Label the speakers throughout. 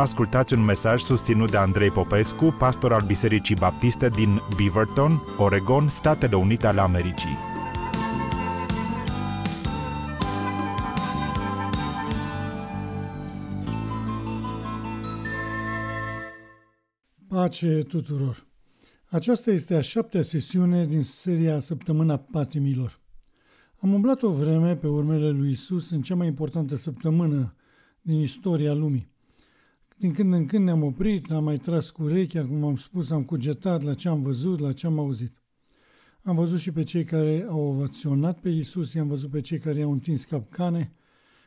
Speaker 1: ascultați un mesaj susținut de Andrei Popescu, pastor al Bisericii Baptiste din Beaverton, Oregon, Statele Unite ale Americii. Pace tuturor! Aceasta este a șaptea sesiune din seria Săptămâna Patimilor. Am umblat o vreme pe urmele lui Isus în cea mai importantă săptămână din istoria lumii. Din când în când ne-am oprit, am mai tras cu urechea, cum am spus, am cugetat la ce am văzut, la ce am auzit. Am văzut și pe cei care au ovaționat pe Isus, i-am văzut pe cei care i-au întins capcane.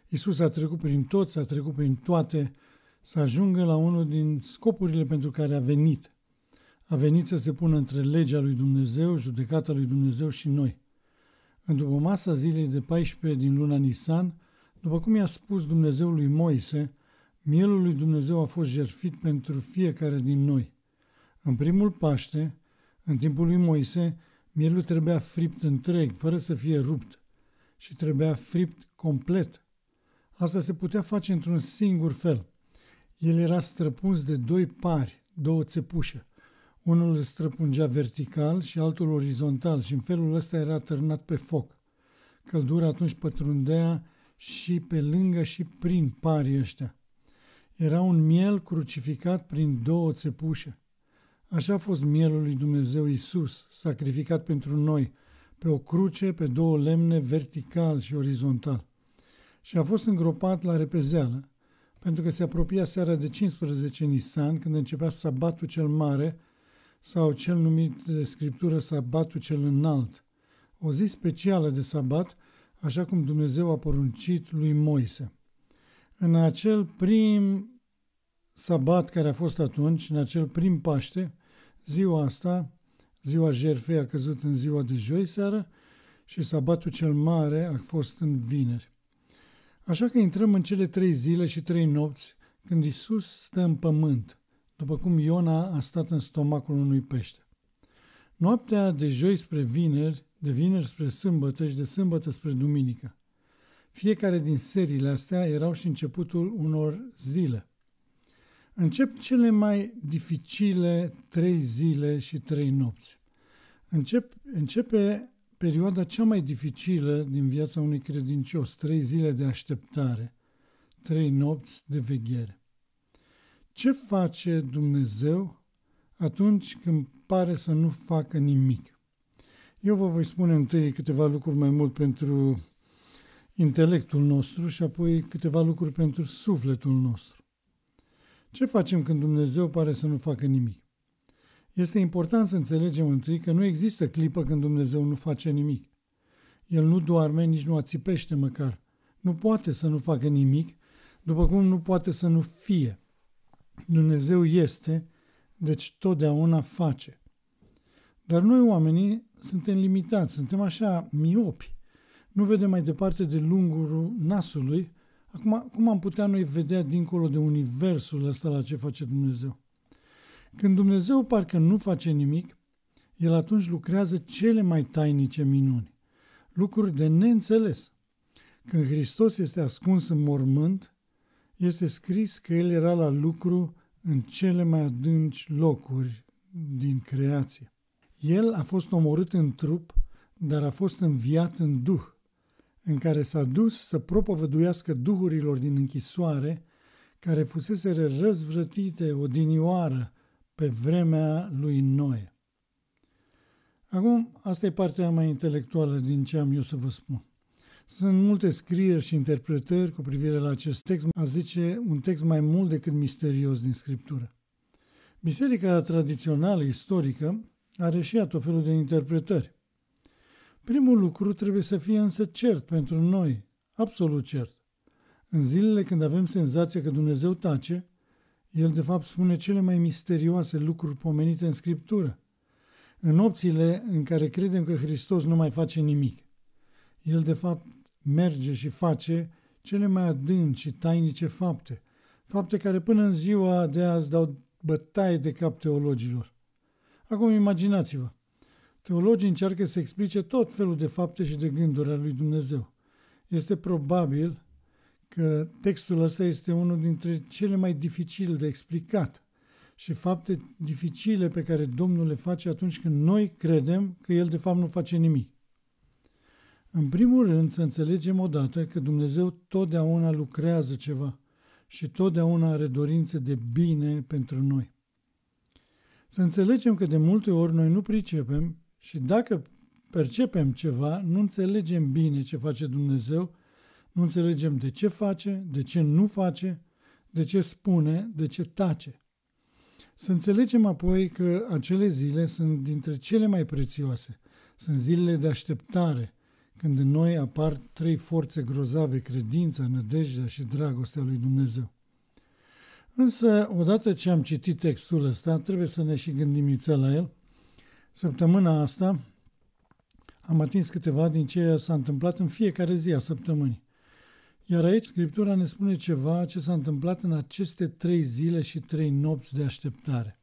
Speaker 1: Isus a trecut prin toți, a trecut prin toate, să ajungă la unul din scopurile pentru care a venit. A venit să se pună între legea lui Dumnezeu, judecata lui Dumnezeu și noi. În după masa zilei de 14 din luna Nisan, după cum i-a spus Dumnezeu lui Moise, Mielul lui Dumnezeu a fost jertfit pentru fiecare din noi. În primul Paște, în timpul lui Moise, mielul trebuia fript întreg, fără să fie rupt, și trebuia fript complet. Asta se putea face într-un singur fel. El era străpuns de doi pari, două țepușe. Unul îl străpungea vertical și altul orizontal și în felul ăsta era târnat pe foc. Căldura atunci pătrundea și pe lângă și prin parii ăștia. Era un miel crucificat prin două țepușe. Așa a fost mielul lui Dumnezeu Isus, sacrificat pentru noi, pe o cruce, pe două lemne, vertical și orizontal. Și a fost îngropat la repezeală, pentru că se apropia seara de 15 Nisan, când începea sabatul cel mare, sau cel numit de scriptură sabatul cel înalt, o zi specială de sabat, așa cum Dumnezeu a poruncit lui Moise. În acel prim sabat care a fost atunci, în acel prim Paște, ziua asta, ziua jerfei a căzut în ziua de joi seară și sabatul cel mare a fost în vineri. Așa că intrăm în cele trei zile și trei nopți când Isus stă în pământ, după cum Iona a stat în stomacul unui pește. Noaptea de joi spre vineri, de vineri spre sâmbătă și de sâmbătă spre duminică. Fiecare din seriile astea erau și începutul unor zile – Încep cele mai dificile trei zile și trei nopți. Încep, începe perioada cea mai dificilă din viața unui credincios, trei zile de așteptare, trei nopți de veghere. Ce face Dumnezeu atunci când pare să nu facă nimic? Eu vă voi spune întâi câteva lucruri mai mult pentru intelectul nostru și apoi câteva lucruri pentru sufletul nostru. Ce facem când Dumnezeu pare să nu facă nimic? Este important să înțelegem întâi că nu există clipă când Dumnezeu nu face nimic. El nu doarme, nici nu ațipește măcar. Nu poate să nu facă nimic, după cum nu poate să nu fie. Dumnezeu este, deci totdeauna face. Dar noi oamenii suntem limitați, suntem așa miopi. Nu vedem mai departe de lungul nasului Acum, cum am putea noi vedea dincolo de universul ăsta la ce face Dumnezeu? Când Dumnezeu parcă nu face nimic, El atunci lucrează cele mai tainice minuni, lucruri de neînțeles. Când Hristos este ascuns în mormânt, este scris că El era la lucru în cele mai adânci locuri din creație. El a fost omorât în trup, dar a fost înviat în duh în care s-a dus să propovăduiască duhurilor din închisoare, care fusese răzvrătite odinioară pe vremea lui Noe. Acum, asta e partea mai intelectuală din ce am eu să vă spun. Sunt multe scrieri și interpretări cu privire la acest text, a zice un text mai mult decât misterios din Scriptură. Biserica tradițională, istorică, are și ea tot felul de interpretări. Primul lucru trebuie să fie însă cert pentru noi, absolut cert. În zilele când avem senzația că Dumnezeu tace, El de fapt spune cele mai misterioase lucruri pomenite în Scriptură. În nopțile în care credem că Hristos nu mai face nimic, El de fapt merge și face cele mai adânci și tainice fapte, fapte care până în ziua de azi dau bătaie de cap teologilor. Acum imaginați-vă, Teologii încearcă să explice tot felul de fapte și de gânduri ale lui Dumnezeu. Este probabil că textul ăsta este unul dintre cele mai dificile de explicat și fapte dificile pe care Domnul le face atunci când noi credem că El de fapt nu face nimic. În primul rând să înțelegem odată că Dumnezeu totdeauna lucrează ceva și totdeauna are dorințe de bine pentru noi. Să înțelegem că de multe ori noi nu pricepem și dacă percepem ceva, nu înțelegem bine ce face Dumnezeu, nu înțelegem de ce face, de ce nu face, de ce spune, de ce tace. Să înțelegem apoi că acele zile sunt dintre cele mai prețioase. Sunt zilele de așteptare, când în noi apar trei forțe grozave, credința, nădejdea și dragostea lui Dumnezeu. Însă, odată ce am citit textul ăsta, trebuie să ne și gândim la el – Săptămâna asta am atins câteva din ce s-a întâmplat în fiecare zi a săptămânii. Iar aici Scriptura ne spune ceva ce s-a întâmplat în aceste trei zile și trei nopți de așteptare.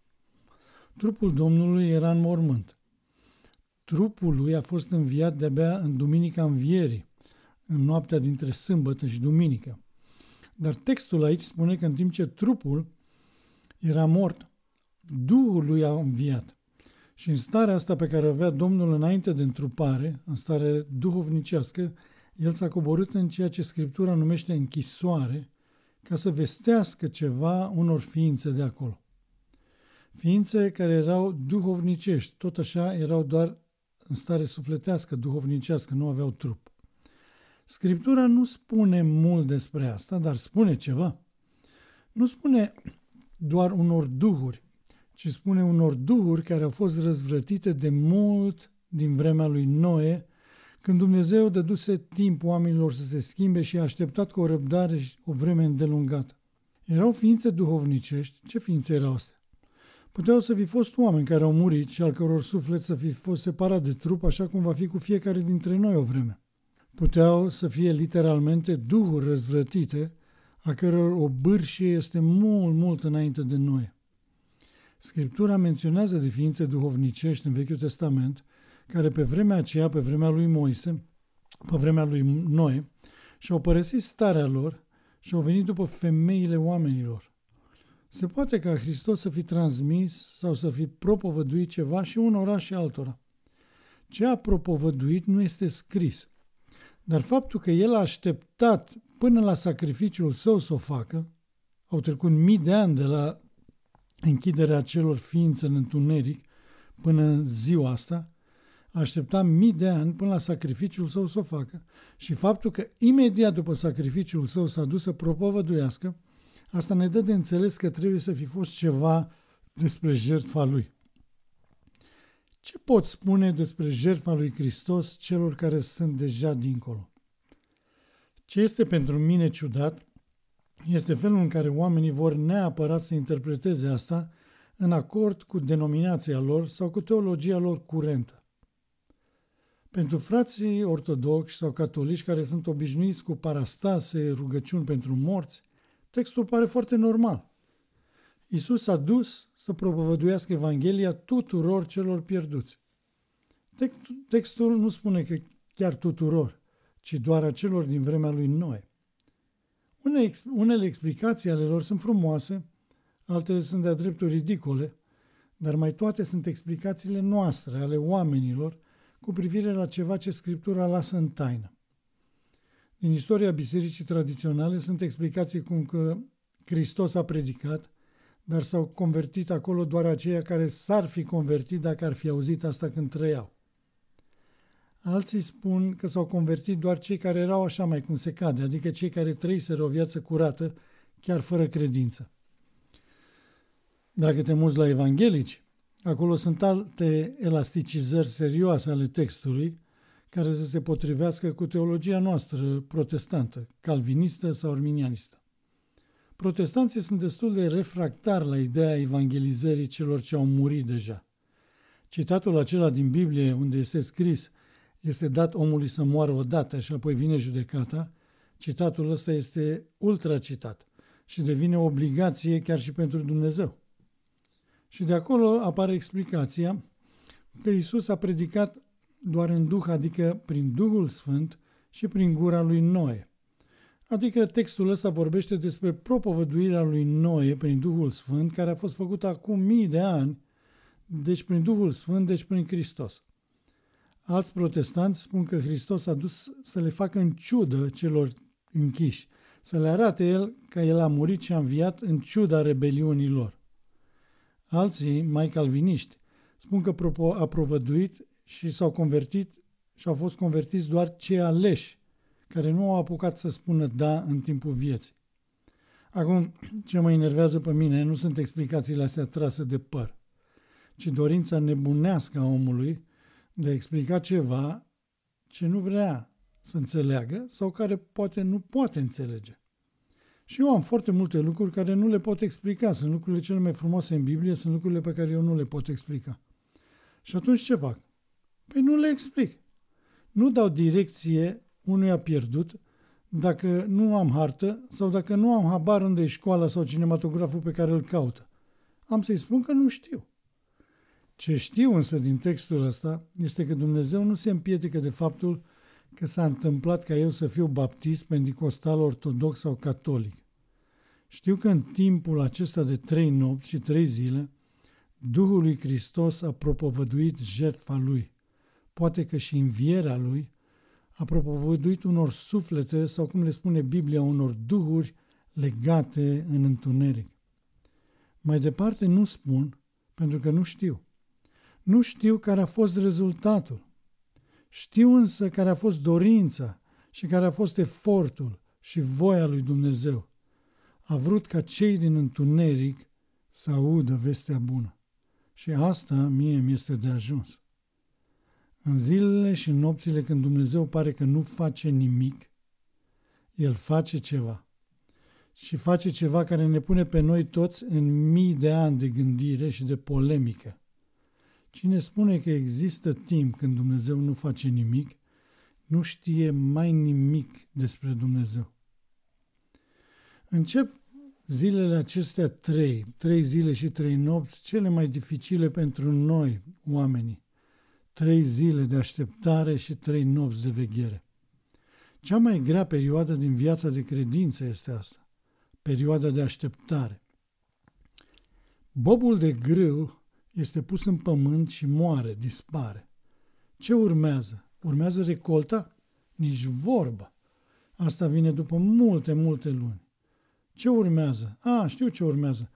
Speaker 1: Trupul Domnului era în mormânt. Trupul lui a fost înviat de-abia în duminica învierii, în noaptea dintre sâmbătă și duminică. Dar textul aici spune că în timp ce trupul era mort, Duhul lui a înviat. Și în starea asta pe care avea Domnul înainte de întrupare, în stare duhovnicească, el s-a coborât în ceea ce Scriptura numește închisoare, ca să vestească ceva unor ființe de acolo. Ființe care erau duhovnicești, tot așa erau doar în stare sufletească, duhovnicească, nu aveau trup. Scriptura nu spune mult despre asta, dar spune ceva. Nu spune doar unor duhuri, ci spune unor duhuri care au fost răzvrătite de mult din vremea lui Noe, când Dumnezeu dăduse timp oamenilor să se schimbe și a așteptat cu o răbdare și o vreme îndelungată. Erau ființe duhovnicești. Ce ființe erau astea? Puteau să fi fost oameni care au murit și al căror suflet să fi fost separat de trup, așa cum va fi cu fiecare dintre noi o vreme. Puteau să fie literalmente duhuri răzvrătite, a căror o bârșie este mult, mult înainte de noi. Scriptura menționează de ființe duhovnicești în Vechiul Testament, care pe vremea aceea, pe vremea lui Moise, pe vremea lui Noe, și-au părăsit starea lor și au venit după femeile oamenilor. Se poate ca Hristos să fi transmis sau să fi propovăduit ceva și unora și altora. Ce a propovăduit nu este scris, dar faptul că el a așteptat până la sacrificiul său să o facă, au trecut mii de ani de la închiderea celor ființe în întuneric până în ziua asta, aștepta mii de ani până la sacrificiul său să o facă și faptul că imediat după sacrificiul său s-a dus să propovăduiască, asta ne dă de înțeles că trebuie să fi fost ceva despre jertfa lui. Ce pot spune despre jertfa lui Hristos celor care sunt deja dincolo? Ce este pentru mine ciudat este felul în care oamenii vor neapărat să interpreteze asta în acord cu denominația lor sau cu teologia lor curentă. Pentru frații ortodoxi sau catolici care sunt obișnuiți cu parastase, rugăciuni pentru morți, textul pare foarte normal. Isus a dus să propovăduiască Evanghelia tuturor celor pierduți. Textul nu spune că chiar tuturor, ci doar celor din vremea lui Noe. Une, unele explicații ale lor sunt frumoase, altele sunt de-a dreptul ridicole, dar mai toate sunt explicațiile noastre, ale oamenilor, cu privire la ceva ce Scriptura lasă în taină. Din istoria bisericii tradiționale sunt explicații cum că Hristos a predicat, dar s-au convertit acolo doar aceia care s-ar fi convertit dacă ar fi auzit asta când trăiau. Alții spun că s-au convertit doar cei care erau așa mai cum se cade, adică cei care trăiseră o viață curată, chiar fără credință. Dacă te muți la evanghelici, acolo sunt alte elasticizări serioase ale textului, care să se potrivească cu teologia noastră protestantă, calvinistă sau arminianistă. Protestanții sunt destul de refractari la ideea evangelizării celor ce au murit deja. Citatul acela din Biblie unde este scris – este dat omului să moară odată și apoi vine judecata, citatul ăsta este ultra citat și devine obligație chiar și pentru Dumnezeu. Și de acolo apare explicația că Isus a predicat doar în Duh, adică prin Duhul Sfânt și prin gura lui Noe. Adică textul ăsta vorbește despre propovăduirea lui Noe prin Duhul Sfânt, care a fost făcută acum mii de ani, deci prin Duhul Sfânt, deci prin Hristos. Alți protestanți spun că Hristos a dus să le facă în ciudă celor închiși, să le arate el că el a murit și a înviat în ciuda rebeliunii lor. Alții, mai calviniști, spun că a provăduit și s-au convertit și au fost convertiți doar cei aleși, care nu au apucat să spună da în timpul vieții. Acum, ce mă enervează pe mine nu sunt explicațiile astea trase de păr, ci dorința nebunească a omului de a explica ceva ce nu vrea să înțeleagă sau care poate nu poate înțelege. Și eu am foarte multe lucruri care nu le pot explica. Sunt lucrurile cele mai frumoase în Biblie, sunt lucrurile pe care eu nu le pot explica. Și atunci ce fac? Păi nu le explic. Nu dau direcție a pierdut dacă nu am hartă sau dacă nu am habar unde e școala sau cinematograful pe care îl caută. Am să-i spun că nu știu. Ce știu însă din textul ăsta este că Dumnezeu nu se împiedică de faptul că s-a întâmplat ca eu să fiu baptist, pentecostal, ortodox sau catolic. Știu că în timpul acesta de trei nopți și trei zile, Duhul lui Hristos a propovăduit jertfa lui, poate că și învierea lui, a propovăduit unor suflete sau, cum le spune Biblia, unor duhuri legate în întuneric. Mai departe nu spun, pentru că nu știu. Nu știu care a fost rezultatul. Știu însă care a fost dorința și care a fost efortul și voia lui Dumnezeu. A vrut ca cei din întuneric să audă vestea bună. Și asta mie mi este de ajuns. În zilele și nopțile când Dumnezeu pare că nu face nimic, El face ceva. Și face ceva care ne pune pe noi toți în mii de ani de gândire și de polemică. Cine spune că există timp când Dumnezeu nu face nimic, nu știe mai nimic despre Dumnezeu. Încep zilele acestea trei, trei zile și trei nopți, cele mai dificile pentru noi, oamenii. Trei zile de așteptare și trei nopți de veghere. Cea mai grea perioadă din viața de credință este asta, perioada de așteptare. Bobul de grâu este pus în pământ și moare, dispare. Ce urmează? Urmează recolta? Nici vorba. Asta vine după multe, multe luni. Ce urmează? A, știu ce urmează.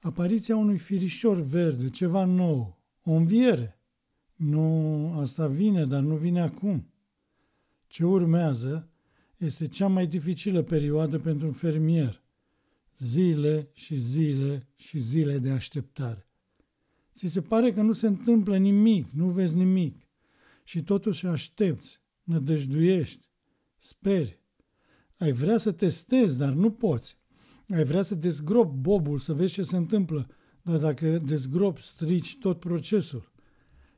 Speaker 1: Apariția unui firișor verde, ceva nou, o înviere. Nu, asta vine, dar nu vine acum. Ce urmează este cea mai dificilă perioadă pentru un fermier. Zile și zile și zile de așteptare. Ți se pare că nu se întâmplă nimic, nu vezi nimic. Și totuși aștepți, nădăjduiești, speri. Ai vrea să testezi, dar nu poți. Ai vrea să dezgrop bobul, să vezi ce se întâmplă, dar dacă dezgrop, strici tot procesul.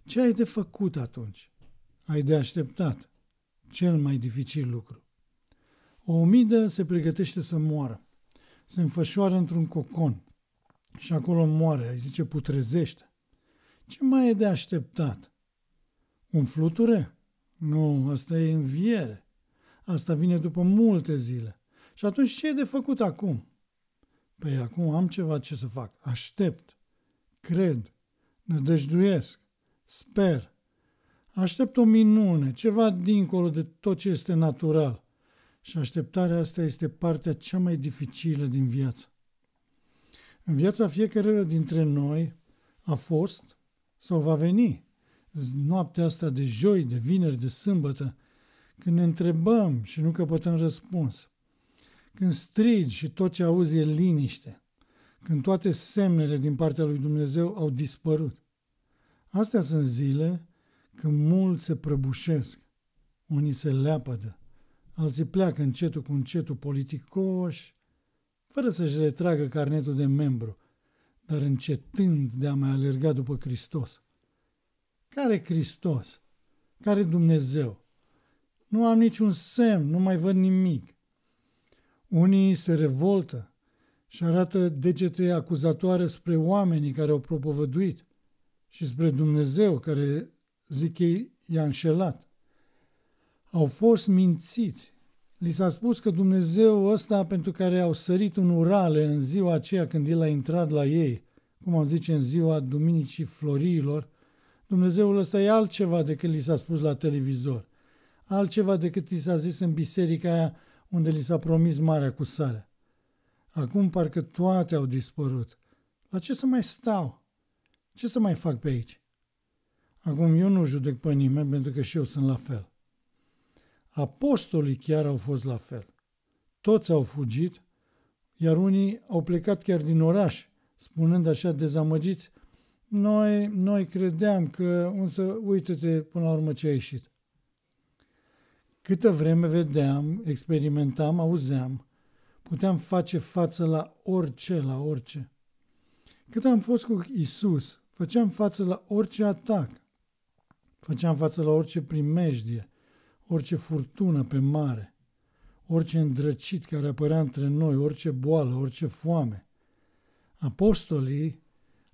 Speaker 1: Ce ai de făcut atunci? Ai de așteptat. Cel mai dificil lucru. O omidă se pregătește să moară. Se înfășoară într-un cocon și acolo moare, ai zice putrezește. Ce mai e de așteptat? Un fluture? Nu, asta e înviere. Asta vine după multe zile. Și atunci ce e de făcut acum? Păi acum am ceva ce să fac. Aștept, cred, nădăjduiesc, sper. Aștept o minune, ceva dincolo de tot ce este natural. Și așteptarea asta este partea cea mai dificilă din viață. În viața fiecăruia dintre noi a fost sau va veni noaptea asta de joi, de vineri, de sâmbătă, când ne întrebăm și nu căpătăm răspuns, când strigi și tot ce auzi e liniște, când toate semnele din partea lui Dumnezeu au dispărut. Astea sunt zile când mulți se prăbușesc, unii se leapădă, alții pleacă încetul cu încetul politicoși, fără să-și retragă carnetul de membru – dar încetând de a mai alerga după Hristos. Care Hristos? Care Dumnezeu? Nu am niciun semn, nu mai văd nimic. Unii se revoltă și arată degete acuzatoare spre oamenii care au propovăduit și spre Dumnezeu care, zic ei, i-a înșelat. Au fost mințiți Li s-a spus că Dumnezeu ăsta pentru care au sărit în urale în ziua aceea când el a intrat la ei, cum am zice în ziua Duminicii Florilor, Dumnezeul ăsta e altceva decât li s-a spus la televizor, altceva decât li s-a zis în biserica aia unde li s-a promis marea cu sarea. Acum parcă toate au dispărut. La ce să mai stau? Ce să mai fac pe aici? Acum eu nu judec pe nimeni pentru că și eu sunt la fel. Apostolii chiar au fost la fel. Toți au fugit, iar unii au plecat chiar din oraș, spunând așa dezamăgiți, noi, noi credeam că, însă, uite-te până la urmă ce a ieșit. Câtă vreme vedeam, experimentam, auzeam, puteam face față la orice, la orice. Cât am fost cu Isus, făceam față la orice atac, făceam față la orice primejdie, orice furtună pe mare, orice îndrăcit care apărea între noi, orice boală, orice foame. Apostolii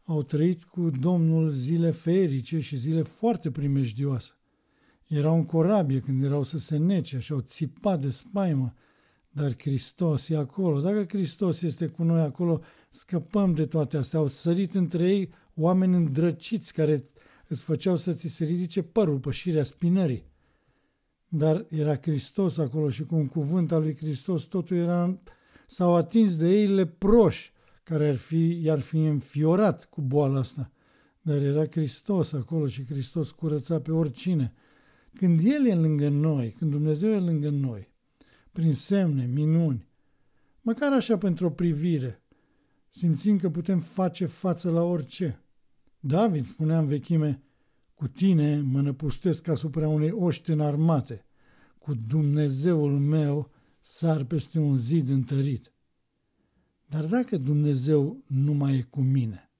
Speaker 1: au trăit cu Domnul zile ferice și zile foarte primejdioase. Erau în corabie când erau să se nece și au țipat de spaimă, dar Hristos e acolo. Dacă Hristos este cu noi acolo, scăpăm de toate astea. Au sărit între ei oameni îndrăciți care îți făceau să ți se ridice părul, pășirea spinării dar era Hristos acolo și cu un cuvânt al lui Hristos totul era, s-au atins de ei leproși care ar fi, i-ar fi înfiorat cu boala asta. Dar era Hristos acolo și Hristos curăța pe oricine. Când El e lângă noi, când Dumnezeu e lângă noi, prin semne, minuni, măcar așa pentru o privire, simțim că putem face față la orice. David spunea în vechime, cu tine mă năpustesc asupra unei oști înarmate. Cu Dumnezeul meu sar peste un zid întărit. Dar dacă Dumnezeu nu mai e cu mine,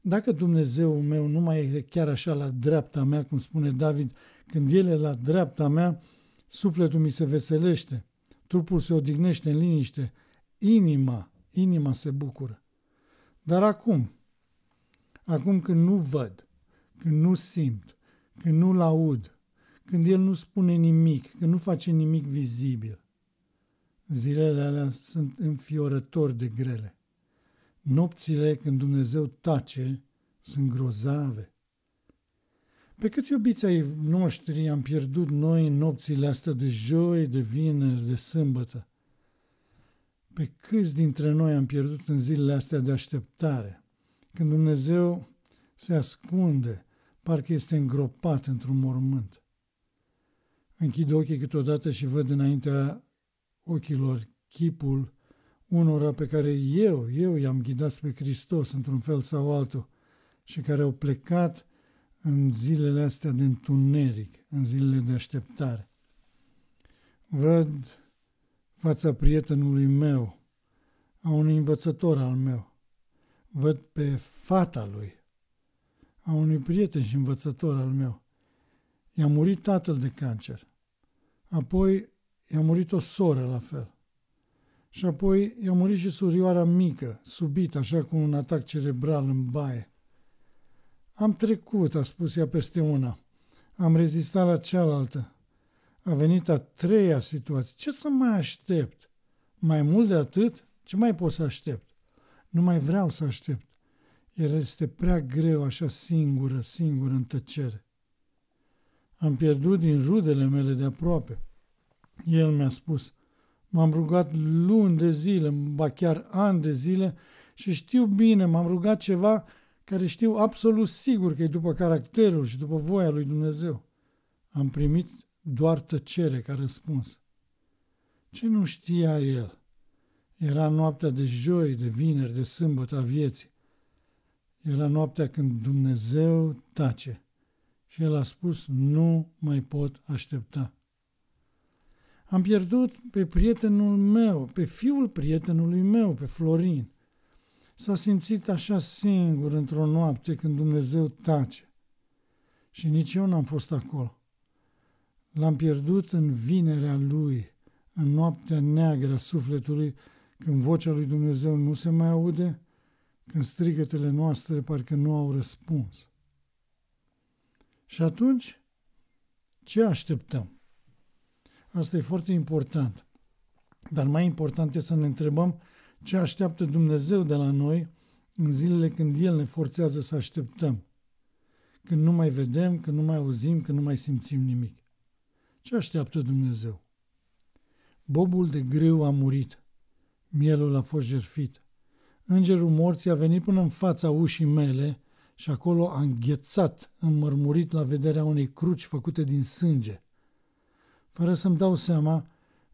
Speaker 1: dacă Dumnezeul meu nu mai e chiar așa la dreapta mea, cum spune David, când el e la dreapta mea, sufletul mi se veselește, trupul se odihnește în liniște, inima, inima se bucură. Dar acum, acum când nu văd, când nu simt, când nu-l aud, când el nu spune nimic, când nu face nimic vizibil. Zilele alea sunt înfiorători de grele. Nopțile când Dumnezeu tace sunt grozave. Pe câți iubiți ai noștri am pierdut noi în nopțile astea de joi, de vineri, de sâmbătă? Pe câți dintre noi am pierdut în zilele astea de așteptare, când Dumnezeu se ascunde, parcă este îngropat într-un mormânt. Închid ochii câteodată și văd înaintea ochilor chipul unora pe care eu, eu i-am ghidat pe Hristos într-un fel sau altul și care au plecat în zilele astea de întuneric, în zilele de așteptare. Văd fața prietenului meu, a unui învățător al meu. Văd pe fata lui, a unui prieten și învățător al meu. I-a murit tatăl de cancer. Apoi i-a murit o soră la fel. Și apoi i-a murit și surioara mică, subit, așa cu un atac cerebral în baie. Am trecut, a spus ea peste una. Am rezistat la cealaltă. A venit a treia situație. Ce să mai aștept? Mai mult de atât? Ce mai pot să aștept? Nu mai vreau să aștept. El este prea greu așa singură, singură în tăcere. Am pierdut din rudele mele de aproape. El mi-a spus, m-am rugat luni de zile, ba chiar ani de zile și știu bine, m-am rugat ceva care știu absolut sigur că e după caracterul și după voia lui Dumnezeu. Am primit doar tăcere ca răspuns. Ce nu știa el? Era noaptea de joi, de vineri, de sâmbătă a vieții. Era noaptea când Dumnezeu tace și el a spus, nu mai pot aștepta. Am pierdut pe prietenul meu, pe fiul prietenului meu, pe Florin. S-a simțit așa singur într-o noapte când Dumnezeu tace. Și nici eu n-am fost acolo. L-am pierdut în vinerea lui, în noaptea neagră a sufletului, când vocea lui Dumnezeu nu se mai aude când strigătele noastre parcă nu au răspuns. Și atunci, ce așteptăm? Asta e foarte important. Dar mai important este să ne întrebăm ce așteaptă Dumnezeu de la noi în zilele când El ne forțează să așteptăm. Când nu mai vedem, când nu mai auzim, când nu mai simțim nimic. Ce așteaptă Dumnezeu? Bobul de greu a murit, mielul a fost jerfit, Îngerul morții a venit până în fața ușii mele și acolo a înghețat, înmărmurit la vederea unei cruci făcute din sânge. Fără să-mi dau seama,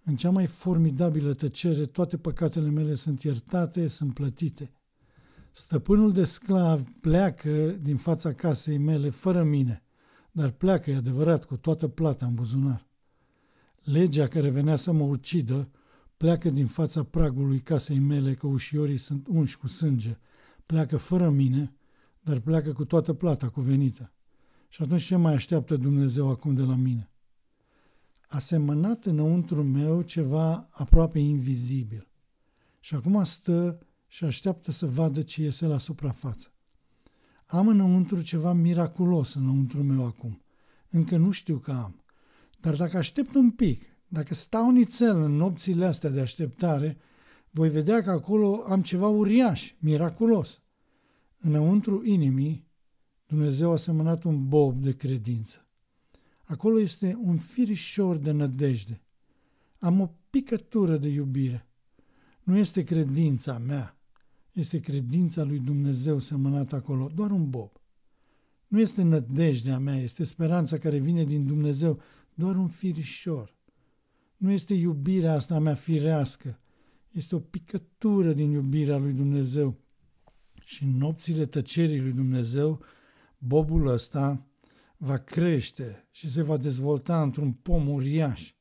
Speaker 1: în cea mai formidabilă tăcere, toate păcatele mele sunt iertate, sunt plătite. Stăpânul de sclav pleacă din fața casei mele fără mine, dar pleacă, e adevărat, cu toată plata în buzunar. Legea care venea să mă ucidă Pleacă din fața pragului casei mele că ușiorii sunt unși cu sânge. Pleacă fără mine, dar pleacă cu toată plata cuvenită. Și atunci ce mai așteaptă Dumnezeu acum de la mine? A semănat înăuntru meu ceva aproape invizibil. Și acum stă și așteaptă să vadă ce iese la suprafață. Am înăuntru ceva miraculos înăuntru meu acum. Încă nu știu că am. Dar dacă aștept un pic dacă stau nițel în nopțile astea de așteptare, voi vedea că acolo am ceva uriaș, miraculos. Înăuntru inimii, Dumnezeu a semănat un bob de credință. Acolo este un firișor de nădejde. Am o picătură de iubire. Nu este credința mea, este credința lui Dumnezeu semănată acolo, doar un bob. Nu este nădejdea mea, este speranța care vine din Dumnezeu, doar un firișor. Nu este iubirea asta mea firească, este o picătură din iubirea lui Dumnezeu. Și în nopțile tăcerii lui Dumnezeu, bobul ăsta va crește și se va dezvolta într-un pom uriaș.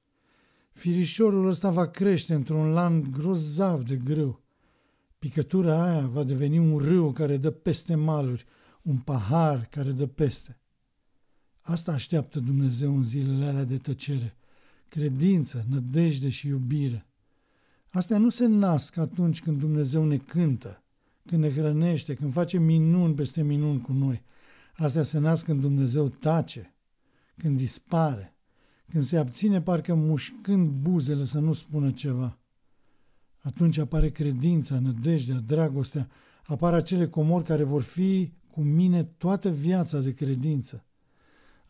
Speaker 1: Firișorul ăsta va crește într-un lan grozav de greu. Picătura aia va deveni un râu care dă peste maluri, un pahar care dă peste. Asta așteaptă Dumnezeu în zilele alea de tăcere credință, nădejde și iubire. Astea nu se nasc atunci când Dumnezeu ne cântă, când ne hrănește, când face minuni peste minuni cu noi. Astea se nasc când Dumnezeu tace, când dispare, când se abține parcă mușcând buzele să nu spună ceva. Atunci apare credința, nădejdea, dragostea, apar acele comori care vor fi cu mine toată viața de credință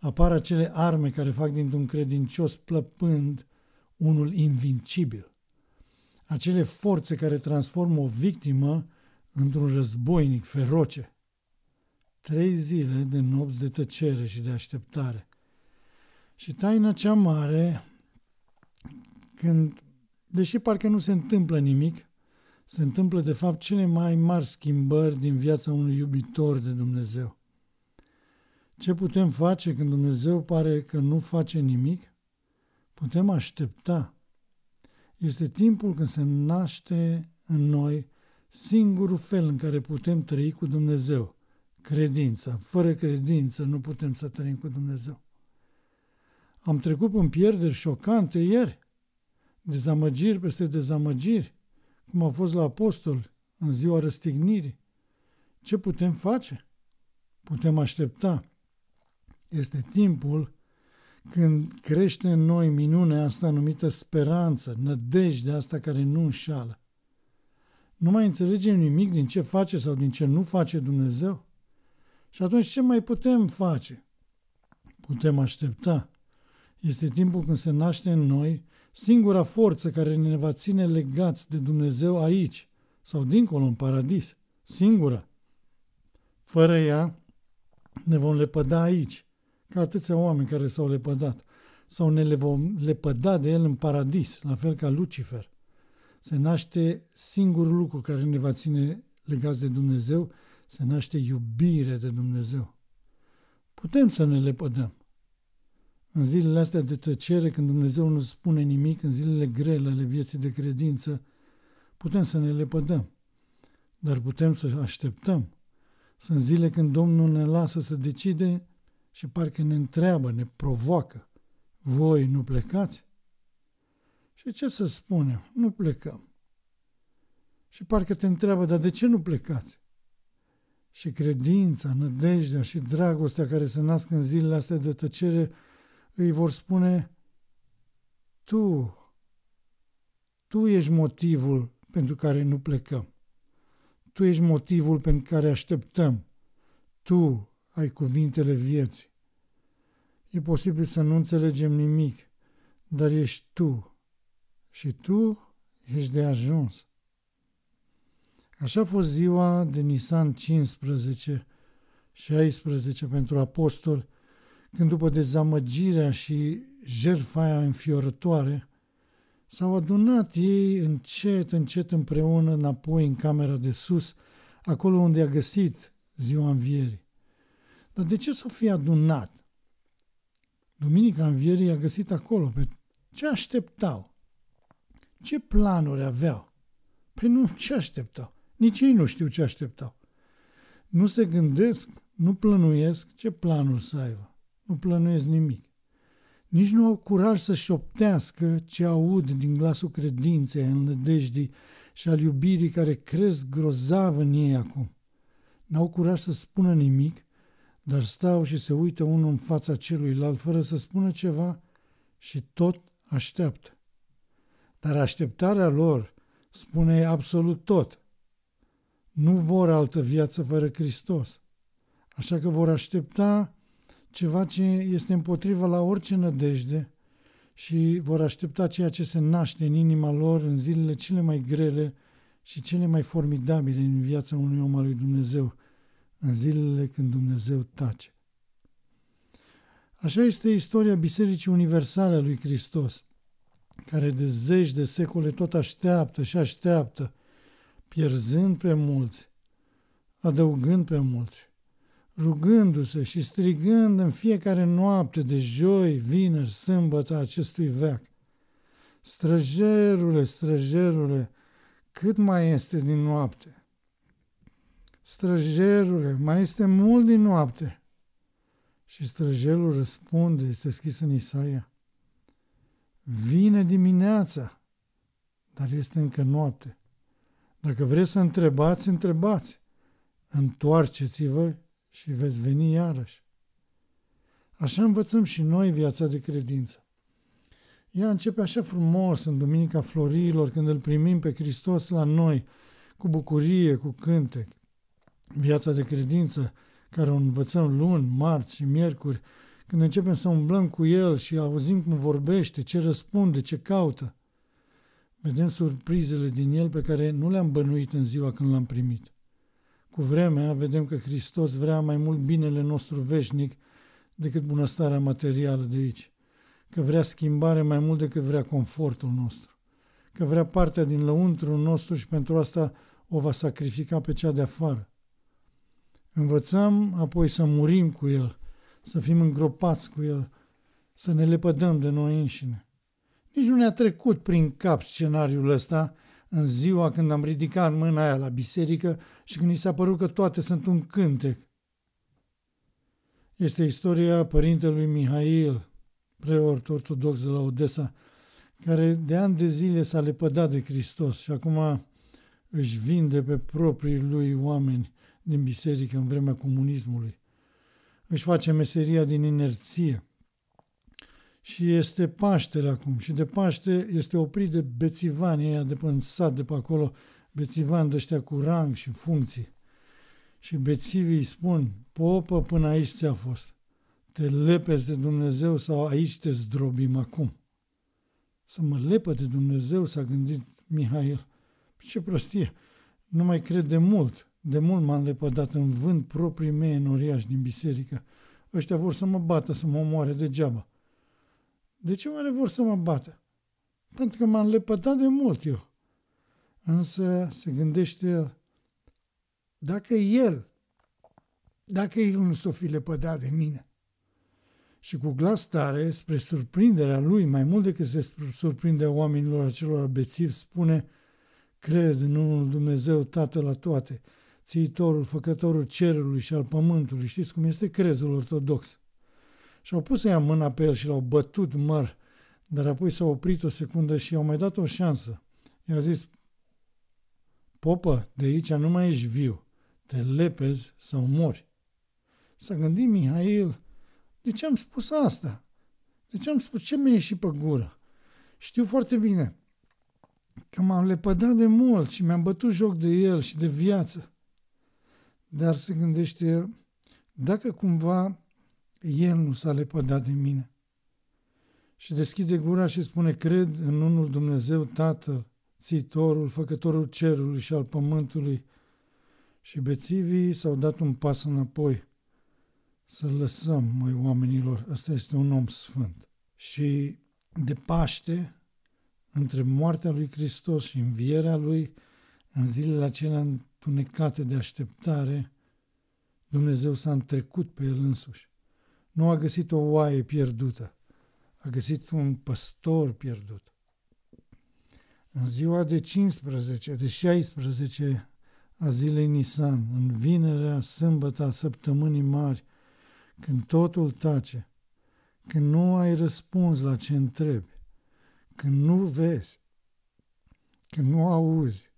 Speaker 1: apar acele arme care fac dintr-un credincios plăpând unul invincibil. Acele forțe care transformă o victimă într-un războinic feroce. Trei zile de nopți de tăcere și de așteptare. Și taina cea mare, când, deși parcă nu se întâmplă nimic, se întâmplă de fapt cele mai mari schimbări din viața unui iubitor de Dumnezeu. Ce putem face când Dumnezeu pare că nu face nimic? Putem aștepta. Este timpul când se naște în noi singurul fel în care putem trăi cu Dumnezeu, credința. Fără credință nu putem să trăim cu Dumnezeu. Am trecut în pierderi șocante ieri, dezamăgiri peste dezamăgiri, cum a fost la apostol în ziua răstignirii. Ce putem face? Putem aștepta. Este timpul când crește în noi minunea asta numită speranță, nădejdea asta care nu înșală. Nu mai înțelegem nimic din ce face sau din ce nu face Dumnezeu? Și atunci ce mai putem face? Putem aștepta. Este timpul când se naște în noi singura forță care ne va ține legați de Dumnezeu aici sau dincolo în paradis. Singura. Fără ea ne vom lepăda aici ca atâția oameni care s-au lepădat. Sau ne le vom lepăda de el în paradis, la fel ca Lucifer. Se naște singurul lucru care ne va ține legați de Dumnezeu, se naște iubire de Dumnezeu. Putem să ne lepădăm. În zilele astea de tăcere, când Dumnezeu nu spune nimic, în zilele grele ale vieții de credință, putem să ne lepădăm, dar putem să așteptăm. Sunt zile când Domnul ne lasă să decidem și parcă ne întreabă, ne provoacă. Voi nu plecați? Și ce să spunem? Nu plecăm. Și parcă te întreabă, dar de ce nu plecați? Și credința, nădejdea și dragostea care se nasc în zilele astea de tăcere îi vor spune, tu, tu ești motivul pentru care nu plecăm. Tu ești motivul pentru care așteptăm. Tu ai cuvintele vieții. E posibil să nu înțelegem nimic, dar ești tu și tu ești de ajuns. Așa a fost ziua de Nisan 15, 16 pentru apostol, când după dezamăgirea și jertfa aia înfiorătoare, s-au adunat ei încet, încet împreună înapoi în camera de sus, acolo unde a găsit ziua învierii. Dar de ce să fie adunat? Duminica Învierii i-a găsit acolo pe ce așteptau. Ce planuri aveau? Păi nu ce așteptau. Nici ei nu știu ce așteptau. Nu se gândesc, nu plănuiesc ce planuri să aibă. Nu plănuiesc nimic. Nici nu au curaj să șoptească ce aud din glasul credinței, înlădejdii și al iubirii care cresc grozav în ei acum. N-au curaj să spună nimic dar stau și se uită unul în fața celuilalt fără să spună ceva și tot așteaptă. Dar așteptarea lor spune absolut tot. Nu vor altă viață fără Hristos. Așa că vor aștepta ceva ce este împotriva la orice nădejde și vor aștepta ceea ce se naște în inima lor în zilele cele mai grele și cele mai formidabile în viața unui om al lui Dumnezeu, în zilele când Dumnezeu tace. Așa este istoria Bisericii Universale a lui Hristos, care de zeci de secole tot așteaptă și așteaptă, pierzând prea mulți, adăugând prea mulți, rugându-se și strigând în fiecare noapte de joi, vineri, sâmbătă acestui veac. Străjerule, străjerule, cât mai este din noapte? Străjerule, mai este mult din noapte. Și străjelul răspunde, este scris în Isaia, vine dimineața, dar este încă noapte. Dacă vreți să întrebați, întrebați. Întoarceți-vă și veți veni iarăși. Așa învățăm și noi viața de credință. Ea începe așa frumos în Duminica Florilor, când îl primim pe Hristos la noi, cu bucurie, cu cântec viața de credință, care o învățăm luni, marți și miercuri, când începem să umblăm cu el și auzim cum vorbește, ce răspunde, ce caută, vedem surprizele din el pe care nu le-am bănuit în ziua când l-am primit. Cu vremea vedem că Hristos vrea mai mult binele nostru veșnic decât bunăstarea materială de aici, că vrea schimbare mai mult decât vrea confortul nostru, că vrea partea din lăuntru nostru și pentru asta o va sacrifica pe cea de afară Învățăm apoi să murim cu El, să fim îngropați cu El, să ne lepădăm de noi înșine. Nici nu ne-a trecut prin cap scenariul ăsta în ziua când am ridicat mâna aia la biserică și când i s-a părut că toate sunt un cântec. Este istoria părintelui Mihail, preot ortodox de la Odessa, care de ani de zile s-a lepădat de Hristos și acum își vinde pe proprii lui oameni din biserică în vremea comunismului. Își face meseria din inerție. Și este Paștele acum. Și de Paște este oprit de bețivani ăia de până sat, de pe acolo, bețivani de ăștia cu rang și funcții. Și bețivii îi spun, popă, până aici ți-a fost. Te lepezi de Dumnezeu sau aici te zdrobim acum. Să mă lepă de Dumnezeu, s-a gândit Mihail. Păi ce prostie! Nu mai cred de mult. De mult m-am lepădat în vânt proprii mei noriași din biserică. Ăștia vor să mă bată, să mă omoare degeaba. De ce oare vor să mă bată? Pentru că m-am lepădat de mult eu. Însă se gândește el, dacă el, dacă el nu s-o fi lepădat de mine, și cu glas tare, spre surprinderea lui, mai mult decât se surprinde oamenilor acelor bețivi, spune, cred în unul Dumnezeu Tatăl la toate, țiitorul, făcătorul cerului și al pământului, știți cum este crezul ortodox. Și au pus ea mâna pe el și l-au bătut măr, dar apoi s-au oprit o secundă și i-au mai dat o șansă. I-a zis, popă, de aici nu mai ești viu, te lepezi sau mori. S-a gândit Mihail, de ce am spus asta? De ce am spus, ce mi-a ieșit pe gură? Știu foarte bine că m-am lepădat de mult și mi-am bătut joc de el și de viață dar se gândește dacă cumva el nu s-a lepădat de mine. Și deschide gura și spune, cred în unul Dumnezeu Tatăl, țitorul, făcătorul cerului și al pământului. Și bețivii s-au dat un pas înapoi. Să lăsăm, mai oamenilor, ăsta este un om sfânt. Și de Paște, între moartea lui Hristos și învierea lui, în zilele acelea tunecate de așteptare, Dumnezeu s-a întrecut pe el însuși. Nu a găsit o oaie pierdută, a găsit un păstor pierdut. În ziua de 15, de 16 a zilei Nisan, în vinerea, sâmbăta, săptămânii mari, când totul tace, când nu ai răspuns la ce întrebi, când nu vezi, când nu auzi,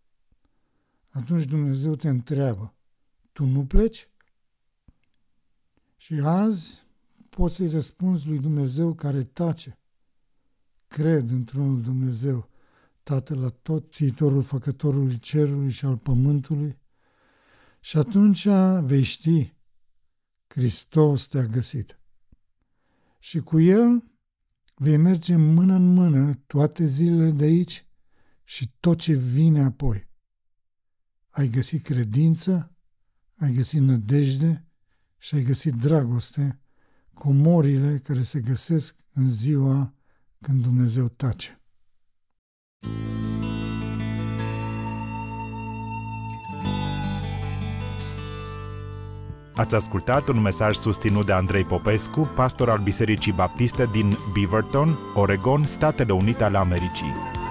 Speaker 1: atunci Dumnezeu te întreabă, tu nu pleci? Și azi poți să-i răspunzi lui Dumnezeu care tace. Cred într-unul Dumnezeu, Tatăl la tot, țiitorul făcătorului cerului și al pământului, și atunci vei ști, Hristos te-a găsit. Și cu El vei merge mână în mână toate zilele de aici și tot ce vine apoi ai găsit credință, ai găsit nădejde și ai găsit dragoste, comorile care se găsesc în ziua când Dumnezeu tace. Ați ascultat un mesaj susținut de Andrei Popescu, pastor al Bisericii Baptiste din Beaverton, Oregon, Statele Unite ale Americii.